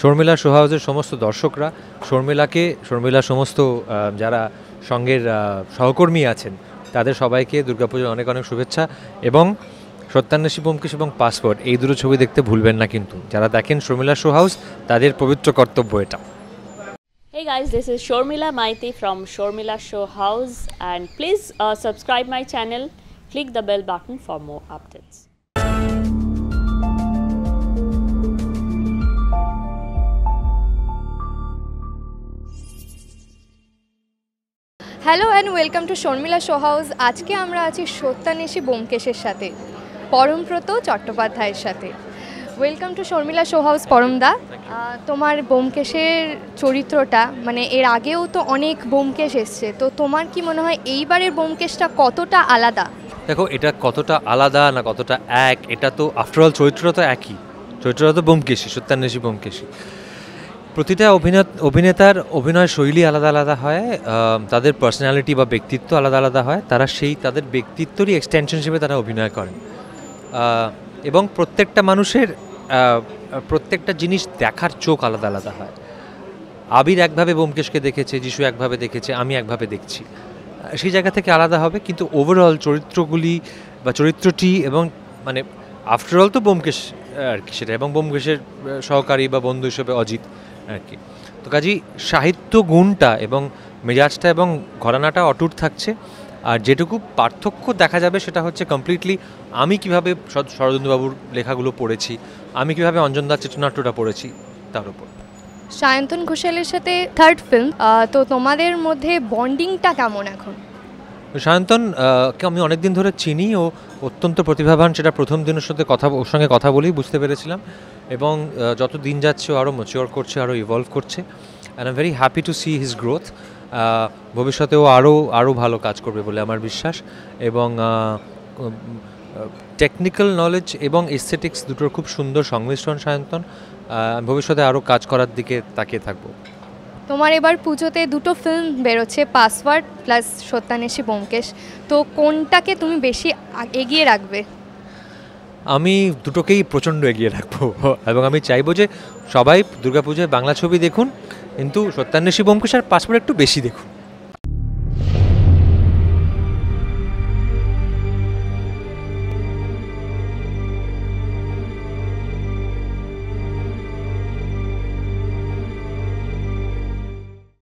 Sharmila show হাউসের সমস্ত দর্শকরা শর্মিলাকে শর্মিলা সমস্ত যারা সঙ্গের সহকর্মী আছেন তাদের সবাইকে দুর্গাপুজোর অনেক অনেক শুভেচ্ছা এবং সত্যান্বেষী বোমকেশ এবং পাসপোর্ট এই দুটো ছবি দেখতে ভুলবেন না কিন্তু যারা দেখেন শর্মিলা শো হাউস তাদের পবিত্র কর্তব্য এটা Hey guys, this is Shormila Maiti from Shormila Show House and please uh, subscribe my channel, click the bell button for more updates. Hello and welcome to Sharmila show house আজকে আমরা আছি সত্যানেশী বোমকেশের সাথে পরমব্রত চট্টোপাধ্যায়ের সাথে welcome to Sharmila show house পরমদা তোমার বোমকেশের চরিত্রটা মানে এর আগেও তো অনেক বোমকেশ এসছে তো তোমার কি মনে হয় এইবারের বোমকেশটা কতটা আলাদা দেখো এটা কতটা আলাদা না কতটা এক এটা তো আফটারঅল চরিত্রটা তো একই চরিত্রটা তো বোমকেশি সত্যান্বেষী বোমকেশী প্রতিটা অভিনেতার অভিনয় শৈলী আলাদা আলাদা হয় তাদের পার্সোনালিটি বা ব্যক্তিত্ব আলাদা আলাদা হয় তারা সেই তাদের ব্যক্তিত্বরই এক্সটেনশন হিসেবে তারা অভিনয় করেন এবং প্রত্যেকটা মানুষের প্রত্যেকটা জিনিস দেখার চোখ আলাদা আলাদা হয় আবির একভাবে ব্যোমকেশকে দেখেছে যিশু একভাবে দেখেছে আমি একভাবে দেখছি সেই জায়গা থেকে আলাদা হবে কিন্তু ওভারঅল চরিত্রগুলি বা চরিত্রটি এবং মানে আফটারঅল তো ব্যোমকেশ আর কি সেটা এবং ব্যোমকেশের সহকারী বা বন্ধু হিসেবে অজিত আর কি তো কাজী সাহিত্য গুণটা এবং মেজাজটা এবং ঘরানাটা অটুট থাকছে আর যেটুকু পার্থক্য দেখা যাবে সেটা হচ্ছে কমপ্লিটলি আমি কিভাবে শরদেন্দুবাবুর লেখাগুলো পড়েছি আমি কিভাবে অঞ্জন দাস চিত্রনাট্যটা পড়েছি তার উপর সায়ন্তন ঘোষালের সাথে থার্ড ফিল্ম তো তোমাদের মধ্যে বন্ডিংটা কেমন এখন সায়ন্তনকে আমি অনেক দিন ধরে চিনি ও অত্যন্ত প্রতিভাবান সেটা প্রথম দিনের সাথে কথা ওর সঙ্গে কথা বলেই বুঝতে পেরেছিলাম এবং যত দিন যাচ্ছে ও আরও ম্যাচিওর করছে আরও ইভলভ করছে and I'm very happy to see his growth ভবিষ্যতেও আরও আরও ভালো কাজ করবে বলে আমার বিশ্বাস এবং টেকনিক্যাল নলেজ এবং এস্থেটিক্স দুটোর খুব সুন্দর সংমিশ্রণ সায়ন্তন ভবিষ্যতে আরও কাজ করার দিকে তাকিয়ে থাকবো তোমার এবার পুজোতে দুটো ফিল্ম বেরোচ্ছে পাসওয়ার্ড প্লাস সত্যানেশী ব্যোমকেশ তো কোনটাকে তুমি বেশি এগিয়ে রাখবে আমি দুটোকেই প্রচণ্ড এগিয়ে রাখবো এবং আমি চাইবো যে সবাই দুর্গাপুজোয় বাংলা ছবি দেখুন কিন্তু সত্যান্বেষী ব্যোমকেশ আর পাসওয়ার্ড একটু বেশি দেখুন